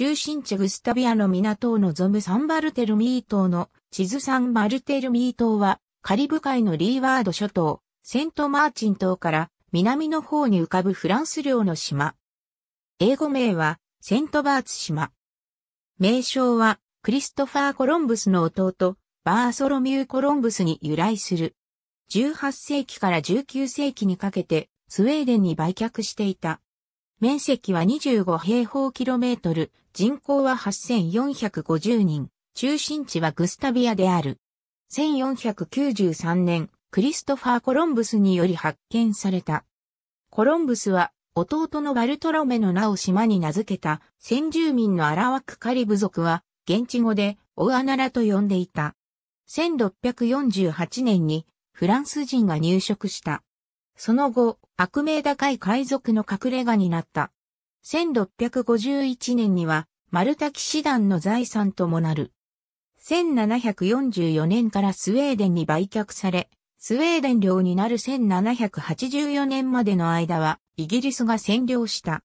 中心地グスタビアの港を望むサンバルテルミー島の地図サンバルテルミー島はカリブ海のリーワード諸島、セントマーチン島から南の方に浮かぶフランス領の島。英語名はセントバーツ島。名称はクリストファー・コロンブスの弟、バーソロミュー・コロンブスに由来する。18世紀から19世紀にかけてスウェーデンに売却していた。面積は25平方キロメートル、人口は8450人、中心地はグスタビアである。1493年、クリストファー・コロンブスにより発見された。コロンブスは、弟のバルトロメの名を島に名付けた先住民のアラワクカリブ族は、現地語でオアナラと呼んでいた。1648年にフランス人が入植した。その後、悪名高い海賊の隠れ家になった。1651年には、マルタ騎士団の財産ともなる。1744年からスウェーデンに売却され、スウェーデン領になる1784年までの間は、イギリスが占領した。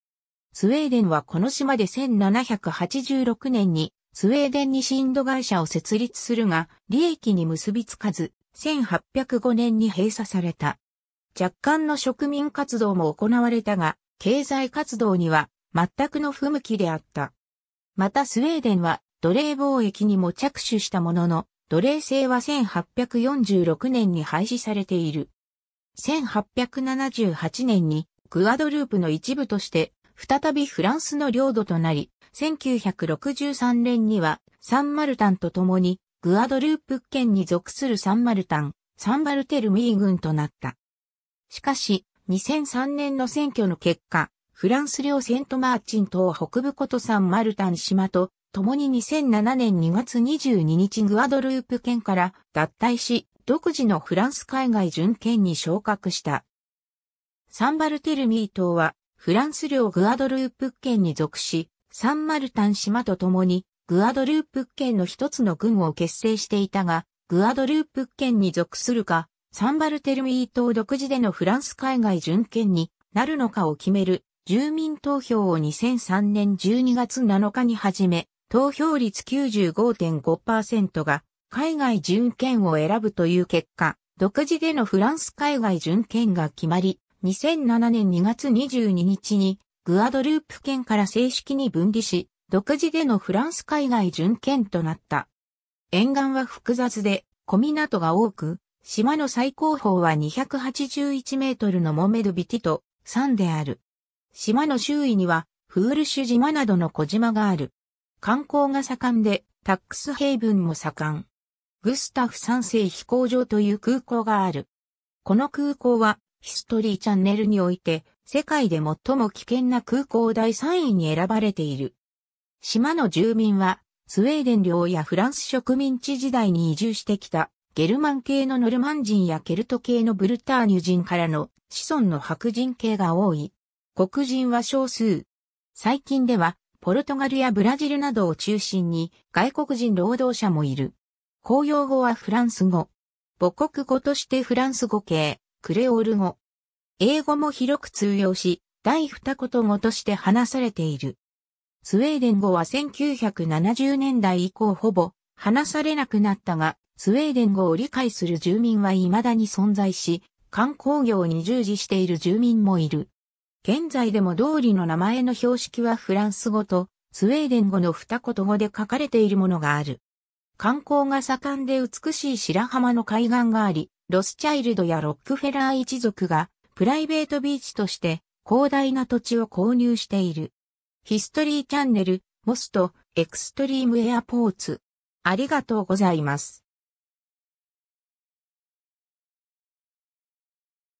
スウェーデンはこの島で1786年に、スウェーデンにインド会社を設立するが、利益に結びつかず、1805年に閉鎖された。若干の植民活動も行われたが、経済活動には全くの不向きであった。またスウェーデンは奴隷貿易にも着手したものの、奴隷制は1846年に廃止されている。1878年にグアドループの一部として再びフランスの領土となり、1963年にはサンマルタンと共にグアドループ県に属するサンマルタン、サンバルテルミー軍となった。しかし、2003年の選挙の結果、フランス領セントマーチン島北部ことサンマルタン島と、共に2007年2月22日グアドループ県から脱退し、独自のフランス海外準県に昇格した。サンバルテルミー島は、フランス領グアドループ県に属し、サンマルタン島と共に、グアドループ県の一つの軍を結成していたが、グアドループ県に属するか、サンバルテルミー島独自でのフランス海外巡権になるのかを決める住民投票を2003年12月7日に始め、投票率95.5%が海外巡権を選ぶという結果、独自でのフランス海外巡権が決まり、2007年2月22日にグアドループ県から正式に分離し、独自でのフランス海外巡権となった。沿岸は複雑で、小港が多く、島の最高峰は281メートルのモメドビティと山である。島の周囲にはフールシュ島などの小島がある。観光が盛んでタックスヘイブンも盛ん。グスタフ3世飛行場という空港がある。この空港はヒストリーチャンネルにおいて世界で最も危険な空港第3位に選ばれている。島の住民はスウェーデン領やフランス植民地時代に移住してきたゲルマン系のノルマン人やケルト系のブルターニュ人からの子孫の白人系が多い。黒人は少数。最近では、ポルトガルやブラジルなどを中心に外国人労働者もいる。公用語はフランス語。母国語としてフランス語系、クレオール語。英語も広く通用し、第二言語として話されている。スウェーデン語は1970年代以降ほぼ話されなくなったが、スウェーデン語を理解する住民は未だに存在し、観光業に従事している住民もいる。現在でも通りの名前の標識はフランス語とスウェーデン語の二言語で書かれているものがある。観光が盛んで美しい白浜の海岸があり、ロスチャイルドやロックフェラー一族がプライベートビーチとして広大な土地を購入している。ヒストリーチャンネル、モスト、エクストリームエアポーツ。ありがとうございます。